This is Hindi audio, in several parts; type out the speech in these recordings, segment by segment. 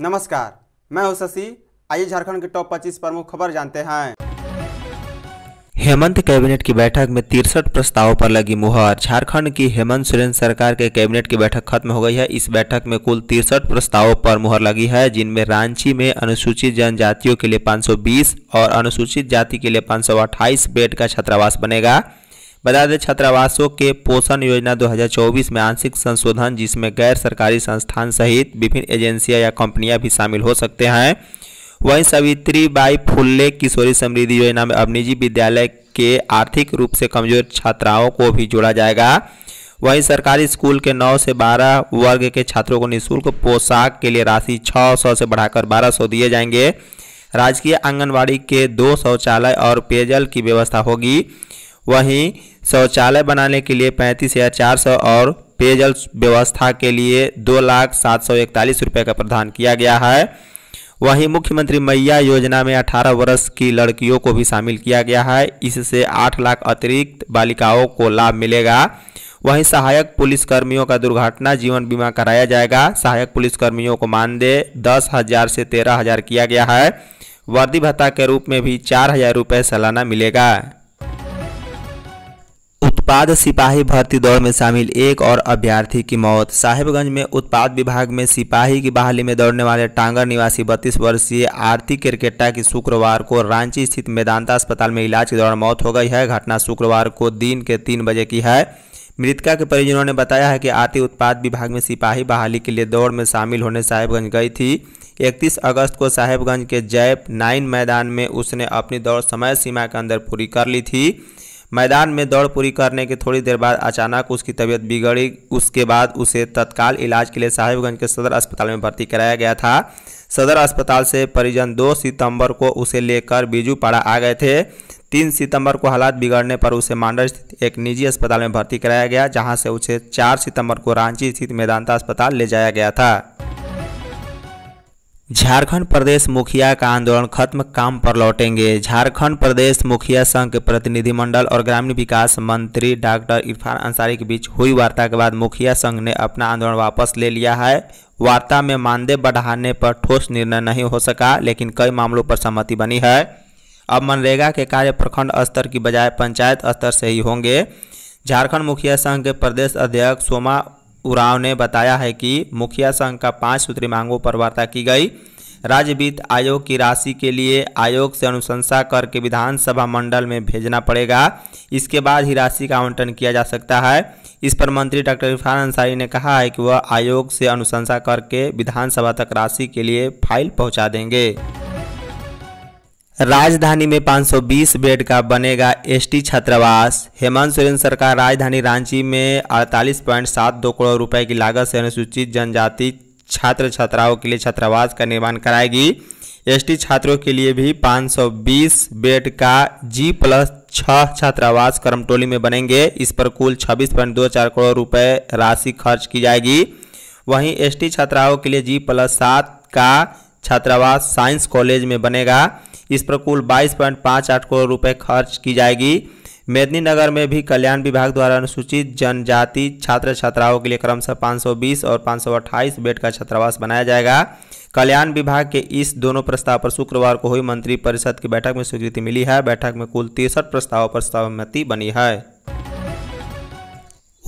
नमस्कार मैं हूं शशि आइए झारखंड के टॉप 25 प्रमुख खबर जानते हैं हेमंत कैबिनेट की बैठक में तिरसठ प्रस्तावों पर लगी मुहर झारखंड की हेमंत सोरेन सरकार के कैबिनेट की बैठक खत्म हो गई है इस बैठक में कुल तिरसठ प्रस्तावों पर मुहर लगी है जिनमें रांची में अनुसूचित जनजातियों के लिए 520 और अनुसूचित जाति के लिए 528 बेड का छात्रावास बनेगा बता दें छात्रावासों के पोषण योजना 2024 में आंशिक संशोधन जिसमें गैर सरकारी संस्थान सहित विभिन्न एजेंसियां या कंपनियां भी शामिल हो सकते हैं वहीं सावित्री बाई फुल्ले किशोरी समृद्धि योजना में अब निजी विद्यालय के आर्थिक रूप से कमजोर छात्राओं को भी जोड़ा जाएगा वहीं सरकारी स्कूल के 9 से 12 वर्ग के छात्रों को निःशुल्क पोशाक के लिए राशि 600 से बढ़ाकर 1200 दिए जाएंगे राजकीय आंगनबाड़ी के दो शौचालय और पेयजल की व्यवस्था होगी वहीं शौचालय बनाने के लिए पैंतीस हज़ार चार सौ और पेयजल व्यवस्था के लिए दो लाख सात सौ इकतालीस रुपये का प्रदान किया गया है वहीं मुख्यमंत्री मैया योजना में अठारह वर्ष की लड़कियों को भी शामिल किया गया है इससे आठ लाख अतिरिक्त बालिकाओं को लाभ मिलेगा वहीं सहायक पुलिसकर्मियों का दुर्घटना जीवन बीमा कराया जाएगा सहायक पुलिसकर्मियों को मानदेय दस हज़ार से तेरह हज़ार किया गया है वर्दी भत्ता के रूप में भी चार हज़ार रुपये सालाना मिलेगा उत्पाद सिपाही भर्ती दौड़ में शामिल एक और अभ्यर्थी की मौत साहिबगंज में उत्पाद विभाग में सिपाही की बहाली में दौड़ने वाले टांगर निवासी बत्तीस वर्षीय आरती क्रिकेटा की शुक्रवार को रांची स्थित मेदांता अस्पताल में इलाज के दौरान मौत हो गई है घटना शुक्रवार को दिन के तीन बजे की है मृतका के परिजनों ने बताया है कि आरती उत्पाद विभाग में सिपाही बहाली के लिए दौड़ में शामिल होने साहेबगंज गई थी 31 अगस्त को साहेबगंज के जैप नाइन मैदान में उसने अपनी दौड़ समय सीमा के अंदर पूरी कर ली थी मैदान में दौड़ पूरी करने के थोड़ी देर बाद अचानक उसकी तबीयत बिगड़ी उसके बाद उसे तत्काल इलाज के लिए साहिबगंज के सदर अस्पताल में भर्ती कराया गया था सदर अस्पताल से परिजन 2 सितंबर को उसे लेकर बीजूपाड़ा आ गए थे तीन सितंबर को हालात बिगड़ने पर उसे मांडर स्थित एक निजी अस्पताल में भर्ती कराया गया जहां से उसे चार सितंबर को रांची स्थित मेदांता अस्पताल ले जाया गया था झारखंड प्रदेश मुखिया का आंदोलन खत्म काम पर लौटेंगे झारखंड प्रदेश मुखिया संघ के प्रतिनिधिमंडल और ग्रामीण विकास मंत्री डॉक्टर इरफान अंसारी के बीच हुई वार्ता के बाद मुखिया संघ ने अपना आंदोलन वापस ले लिया है वार्ता में मानदेय बढ़ाने पर ठोस निर्णय नहीं हो सका लेकिन कई मामलों पर सहमति बनी है अब मनरेगा के कार्य प्रखंड स्तर की बजाय पंचायत स्तर से ही होंगे झारखंड मुखिया संघ के प्रदेश अध्यक्ष सोमा उराव ने बताया है कि मुखिया संघ का पाँच सूत्री मांगों पर वार्ता की गई राज्य वित्त आयोग की राशि के लिए आयोग से अनुशंसा करके विधानसभा मंडल में भेजना पड़ेगा इसके बाद ही राशि का आवंटन किया जा सकता है इस पर मंत्री डॉक्टर इरफान अंसारी ने कहा है कि वह आयोग से अनुशंसा करके विधानसभा तक राशि के लिए फाइल पहुंचा देंगे राजधानी में 520 बेड का बनेगा एसटी छात्रावास हेमंत सोरेन सरकार राजधानी रांची में 48.72 करोड़ रुपए की लागत से अनुसूचित जनजाति छात्र छात्राओं के लिए छात्रावास का निर्माण कराएगी एसटी छात्रों के लिए भी 520 बेड का जी प्लस छः छात्रावास करमटोली में बनेंगे इस पर कुल 26.24 करोड़ रुपए राशि खर्च की जाएगी वहीं टी छात्राओं के लिए जी प्लस सात का छात्रावास साइंस कॉलेज में बनेगा इस पर कुल बाईस पॉइंट पाँच आठ करोड़ रुपए खर्च की जाएगी मेदनी नगर में भी कल्याण विभाग द्वारा अनुसूचित जनजाति छात्र छात्राओं के लिए क्रमशः 520 और 528 बेड का छात्रावास बनाया जाएगा कल्याण विभाग के इस दोनों प्रस्ताव पर शुक्रवार को हुई मंत्री परिषद की बैठक में स्वीकृति मिली है बैठक में कुल तिरसठ प्रस्तावों पर सहमति बनी है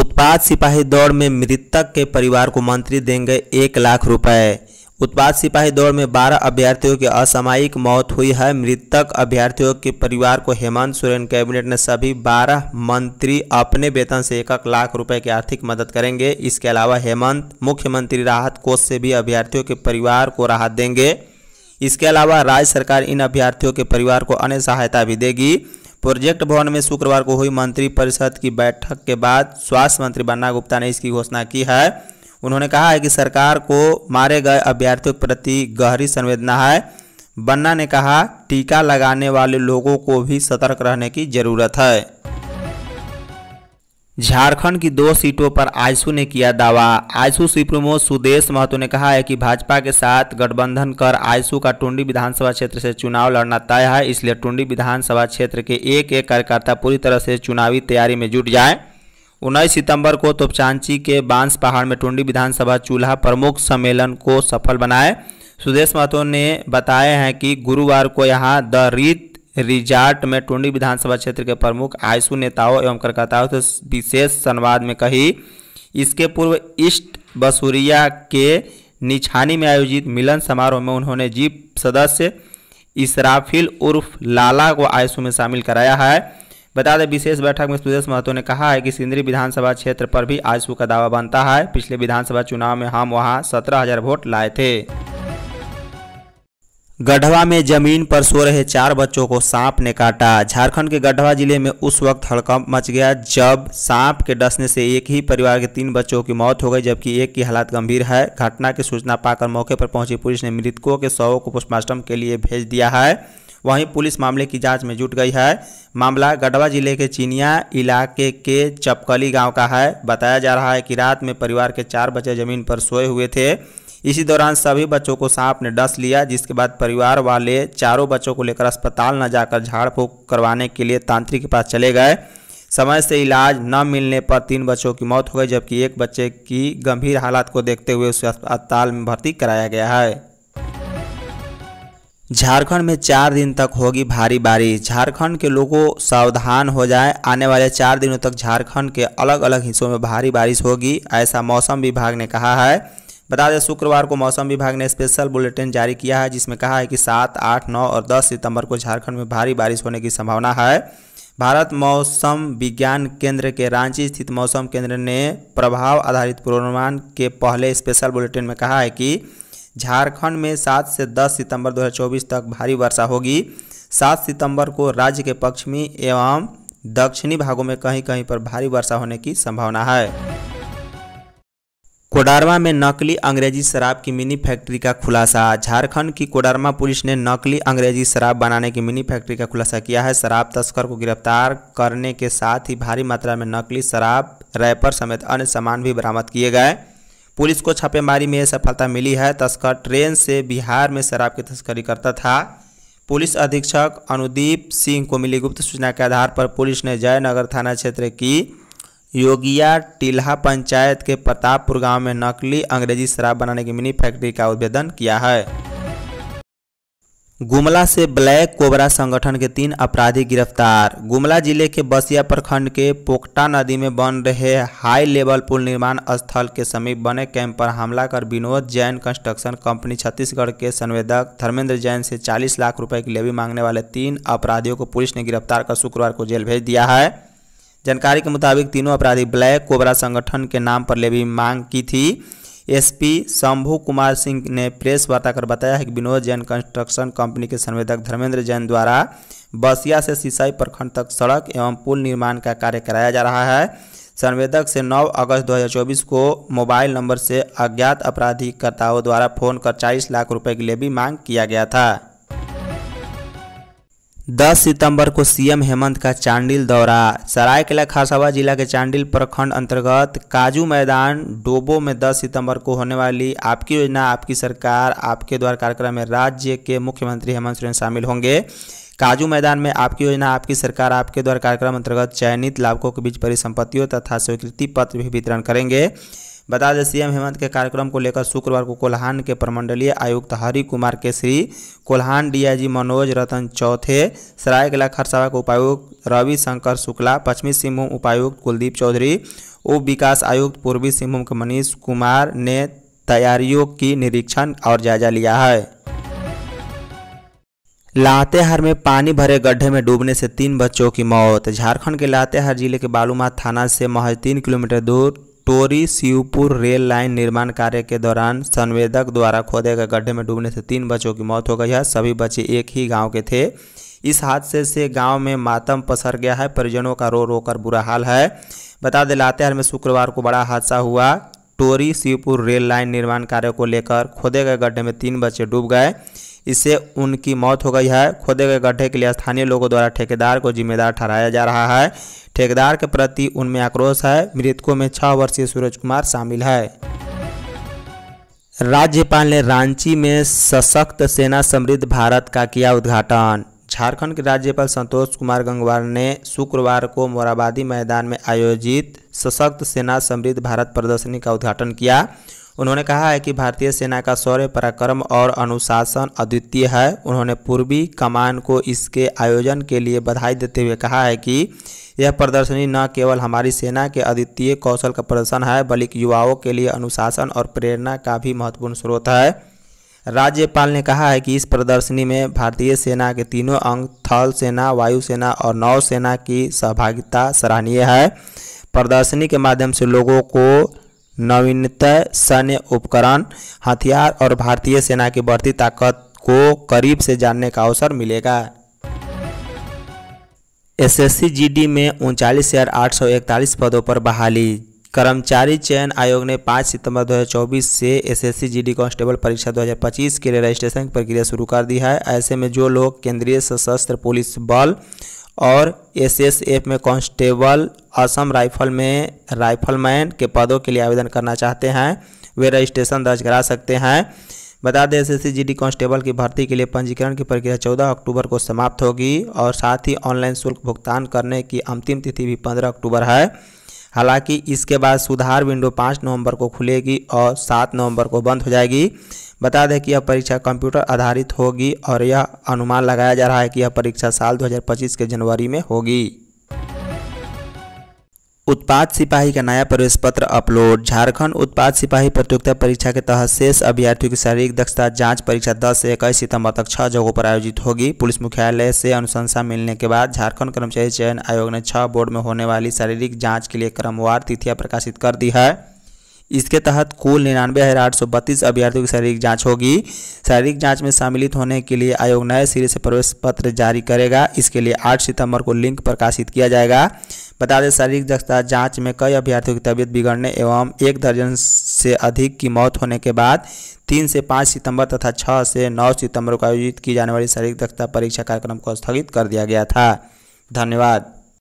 उत्पाद सिपाही दौड़ में मृतक के परिवार को मंत्री देंगे एक लाख रुपए उत्पाद सिपाही दौड़ में 12 अभ्यर्थियों की असामयिक मौत हुई है मृतक अभ्यर्थियों के परिवार को हेमंत सोरेन कैबिनेट ने सभी 12 मंत्री अपने वेतन से एक लाख रुपए की आर्थिक मदद करेंगे इसके अलावा हेमंत मुख्यमंत्री राहत कोष से भी अभ्यर्थियों के परिवार को राहत देंगे इसके अलावा राज्य सरकार इन अभ्यर्थियों के परिवार को अन्य सहायता भी देगी प्रोजेक्ट भवन में शुक्रवार को हुई मंत्रिपरिषद की बैठक के बाद स्वास्थ्य मंत्री बन्ना गुप्ता ने इसकी घोषणा की है उन्होंने कहा है कि सरकार को मारे गए अभ्यर्थियों के प्रति गहरी संवेदना है बन्ना ने कहा टीका लगाने वाले लोगों को भी सतर्क रहने की जरूरत है झारखंड की दो सीटों पर आयसू ने किया दावा आयसू सुप्रीमो सुदेश महतो ने कहा है कि भाजपा के साथ गठबंधन कर आयसू का टुंडी विधानसभा क्षेत्र से चुनाव लड़ना तय है इसलिए टुंडी विधानसभा क्षेत्र के एक एक कार्यकर्ता पूरी तरह से चुनावी तैयारी में जुट जाए उन्नीस सितंबर को तोपचांची के बांस पहाड़ में टुंडी विधानसभा चूल्हा प्रमुख सम्मेलन को सफल बनाए सुदेश महतो ने बताया है कि गुरुवार को यहाँ द रीत रिजार्ट में टुंडी विधानसभा क्षेत्र के प्रमुख आयसू नेताओं एवं कार्यकर्ताओं से विशेष संवाद में कही इसके पूर्व ईस्ट बसूरिया के निछानी में आयोजित मिलन समारोह में उन्होंने जीप सदस्य इसराफिल उर्फ लाला को आयसू में शामिल कराया है बता दें विशेष बैठक में सुदेश महतो ने कहा है कि सिंदरी विधानसभा क्षेत्र पर भी आजसू का दावा बनता है पिछले विधानसभा चुनाव में हम वहाँ सत्रह हजार वोट लाए थे गढ़वा में जमीन पर सो रहे चार बच्चों को सांप ने काटा झारखंड के गढ़वा जिले में उस वक्त हड़कंप मच गया जब सांप के डसने से एक ही परिवार के तीन बच्चों की मौत हो गई जबकि एक की हालत गंभीर है घटना की सूचना पाकर मौके पर पहुंची पुलिस ने मृतकों के शवों को पोस्टमार्टम के लिए भेज दिया है वहीं पुलिस मामले की जांच में जुट गई है मामला गढ़वा जिले के चीनिया इलाके के चपकली गांव का है बताया जा रहा है कि रात में परिवार के चार बच्चे जमीन पर सोए हुए थे इसी दौरान सभी बच्चों को सांप ने डस लिया जिसके बाद परिवार वाले चारों बच्चों को लेकर अस्पताल न जाकर झाड़ फूक करवाने के लिए तांत्रिक के पास चले गए समय से इलाज न मिलने पर तीन बच्चों की मौत हो गई जबकि एक बच्चे की गंभीर हालात को देखते हुए उसे अस्पताल में भर्ती कराया गया है झारखंड में चार दिन तक होगी भारी बारिश झारखंड के लोगों सावधान हो जाएं आने वाले चार दिनों तक झारखंड के अलग अलग हिस्सों में भारी बारिश होगी ऐसा मौसम विभाग ने कहा है बता दें शुक्रवार को मौसम विभाग ने स्पेशल बुलेटिन जारी किया है जिसमें कहा है कि सात आठ नौ और दस सितंबर को झारखंड में भारी बारिश होने की संभावना है भारत मौसम विज्ञान केंद्र के रांची स्थित मौसम केंद्र ने प्रभाव आधारित पूर्वानुमान के पहले स्पेशल बुलेटिन में कहा है कि झारखंड में सात से दस सितंबर 2024 तक भारी वर्षा होगी सात सितंबर को राज्य के पश्चिमी एवं दक्षिणी भागों में कहीं कहीं पर भारी वर्षा होने की संभावना है कोडारमा में नकली अंग्रेजी शराब की मिनी फैक्ट्री का खुलासा झारखंड की कोडारमा पुलिस ने नकली अंग्रेजी शराब बनाने की मिनी फैक्ट्री का खुलासा किया है शराब तस्कर को गिरफ्तार करने के साथ ही भारी मात्रा में नकली शराब रैपर समेत अन्य सामान भी बरामद किए गए पुलिस को छापेमारी में सफलता मिली है तस्कर ट्रेन से बिहार में शराब की तस्करी करता था पुलिस अधीक्षक अनुदीप सिंह को मिली गुप्त सूचना के आधार पर पुलिस ने जयनगर थाना क्षेत्र की योगिया टिल्हा पंचायत के प्रतापपुर गांव में नकली अंग्रेजी शराब बनाने की मिनी फैक्ट्री का उद्भेदन किया है गुमला से ब्लैक कोबरा संगठन के तीन अपराधी गिरफ्तार गुमला जिले के बसिया प्रखंड के पोकटा नदी में बन रहे हाई लेवल पुल निर्माण स्थल के समीप बने कैंप पर हमला कर विनोद जैन कंस्ट्रक्शन कंपनी छत्तीसगढ़ के संवेदक धर्मेंद्र जैन से 40 लाख रुपए की लेवी मांगने वाले तीन अपराधियों को पुलिस ने गिरफ्तार कर शुक्रवार को जेल भेज दिया है जानकारी के मुताबिक तीनों अपराधी ब्लैक कोबरा संगठन के नाम पर लेवी मांग की थी एसपी शंभू कुमार सिंह ने प्रेस वार्ता कर बताया है कि विनोद जैन कंस्ट्रक्शन कंपनी के संवेदक धर्मेंद्र जैन द्वारा बसिया से सिसाई प्रखंड तक सड़क एवं पुल निर्माण का कार्य कराया जा रहा है संवेदक से 9 अगस्त 2024 को मोबाइल नंबर से अज्ञात अपराधीकर्ताओं द्वारा फोन कर 40 लाख रुपए की लेवी मांग किया गया था 10 सितंबर को सीएम हेमंत का चांडिल दौरा सरायकला खासाबाद जिला के चांडिल प्रखंड अंतर्गत काजू मैदान डोबो में 10 सितंबर को होने वाली आपकी योजना आपकी सरकार आपके द्वार कार्यक्रम में राज्य के मुख्यमंत्री हेमंत सोरेन शामिल होंगे काजू मैदान में आपकी योजना आपकी सरकार आपके द्वार कार्यक्रम अंतर्गत चयनित लाभकों के बीच परिसंपत्तियों तथा स्वीकृति पत्र भी वितरण करेंगे बता दें सीएम हेमंत के कार्यक्रम को लेकर शुक्रवार को कोल्हान के प्रमंडलीय आयुक्त हरि कुमार केसरी कोल्हान डीआईजी मनोज रतन चौथे सरायकला खरसावा के उपायुक्त रवि शंकर शुक्ला पश्चिमी सिंहभूम उपायुक्त कुलदीप चौधरी उप विकास आयुक्त पूर्वी सिंहभूम के मनीष कुमार ने तैयारियों की निरीक्षण और जायजा लिया है लातेहार में पानी भरे गड्ढे में डूबने से तीन बच्चों की मौत झारखंड के लातेहार जिले के बालूमाथ थाना से महज तीन किलोमीटर दूर टोरी शिवपुर रेल लाइन निर्माण कार्य के दौरान संवेदक द्वारा खोदे गए गड्ढे में डूबने से तीन बच्चों की मौत हो गई है सभी बच्चे एक ही गांव के थे इस हादसे से गांव में मातम पसर गया है परिजनों का रो रो कर बुरा हाल है बता दें लातेहार में शुक्रवार को बड़ा हादसा हुआ टोरी शिवपुर रेल लाइन निर्माण कार्य को लेकर खोदे गए गड्ढे में तीन बच्चे डूब गए इससे उनकी मौत हो गई है खोदे गए गड्ढे के लिए स्थानीय लोगों द्वारा ठेकेदार को जिम्मेदार ठहराया जा रहा है ठेकेदार के प्रति उनमें आक्रोश है मृतकों में छह वर्षीय सूरज कुमार शामिल है राज्यपाल ने रांची में सशक्त सेना समृद्ध भारत का किया उद्घाटन झारखंड के राज्यपाल संतोष कुमार गंगवार ने शुक्रवार को मोराबादी मैदान में आयोजित सशक्त सेना समृद्ध भारत प्रदर्शनी का उद्घाटन किया उन्होंने कहा है कि भारतीय सेना का शौर्य पराक्रम और अनुशासन अद्वितीय है उन्होंने पूर्वी कमान को इसके आयोजन के लिए बधाई देते हुए कहा है कि यह प्रदर्शनी न केवल हमारी सेना के अद्वितीय कौशल का प्रदर्शन है बल्कि युवाओं के लिए अनुशासन और प्रेरणा का भी महत्वपूर्ण स्रोत है राज्यपाल ने कहा है कि इस प्रदर्शनी में भारतीय सेना के तीनों अंग थल सेना वायुसेना और नौसेना की सहभागिता सराहनीय है प्रदर्शनी के माध्यम से लोगों को नवीनतः सैन्य उपकरण हथियार और भारतीय सेना की बढ़ती ताकत को करीब से जानने का अवसर मिलेगा एसएससी जीडी में उनचालीस हज़ार आठ सौ इकतालीस पदों पर बहाली कर्मचारी चयन आयोग ने 5 सितंबर 2024 से एसएससी जीडी कांस्टेबल परीक्षा 2025 के लिए रजिस्ट्रेशन की प्रक्रिया शुरू कर दी है ऐसे में जो लोग केंद्रीय सशस्त्र पुलिस बल और एसएसएफ में कांस्टेबल असम राइफल में राइफलमैन के पदों के लिए आवेदन करना चाहते हैं वे रजिस्ट्रेशन दर्ज करा सकते हैं बता दें एस एस कांस्टेबल की भर्ती के लिए पंजीकरण की प्रक्रिया 14 अक्टूबर को समाप्त होगी और साथ ही ऑनलाइन शुल्क भुगतान करने की अंतिम तिथि भी 15 अक्टूबर है हालांकि इसके बाद सुधार विंडो पाँच नवंबर को खुलेगी और सात नवंबर को बंद हो जाएगी बता दें कि यह परीक्षा कंप्यूटर आधारित होगी और यह अनुमान लगाया जा रहा है कि यह परीक्षा साल 2025 के जनवरी में होगी उत्पाद सिपाही का नया प्रवेश पत्र अपलोड झारखंड उत्पाद सिपाही प्रतियोगिता परीक्षा के तहत शेष अभ्यर्थियों की शारीरिक दक्षता जांच परीक्षा 10 से इक्कीस सितंबर तक छह जगहों पर आयोजित होगी पुलिस मुख्यालय से अनुशंसा मिलने के बाद झारखंड कर्मचारी चयन आयोग ने छह बोर्ड में होने वाली शारीरिक जाँच के लिए क्रमवार तिथिया प्रकाशित कर दी है इसके तहत कुल निन्यानवे हज़ार आठ सौ बत्तीस अभ्यर्थियों की शारीरिक जांच होगी शारीरिक जांच में सम्मिलित होने के लिए आयोग नए सिरे से प्रवेश पत्र जारी करेगा इसके लिए 8 सितंबर को लिंक प्रकाशित किया जाएगा बता दें शारीरिक दक्षता जांच में कई अभ्यर्थियों की तबीयत बिगड़ने एवं एक दर्जन से अधिक की मौत होने के बाद तीन से पाँच सितंबर तथा छः से नौ सितंबर को आयोजित की जाने वाली शारीरिक दक्षता परीक्षा कार्यक्रम को स्थगित कर दिया गया था धन्यवाद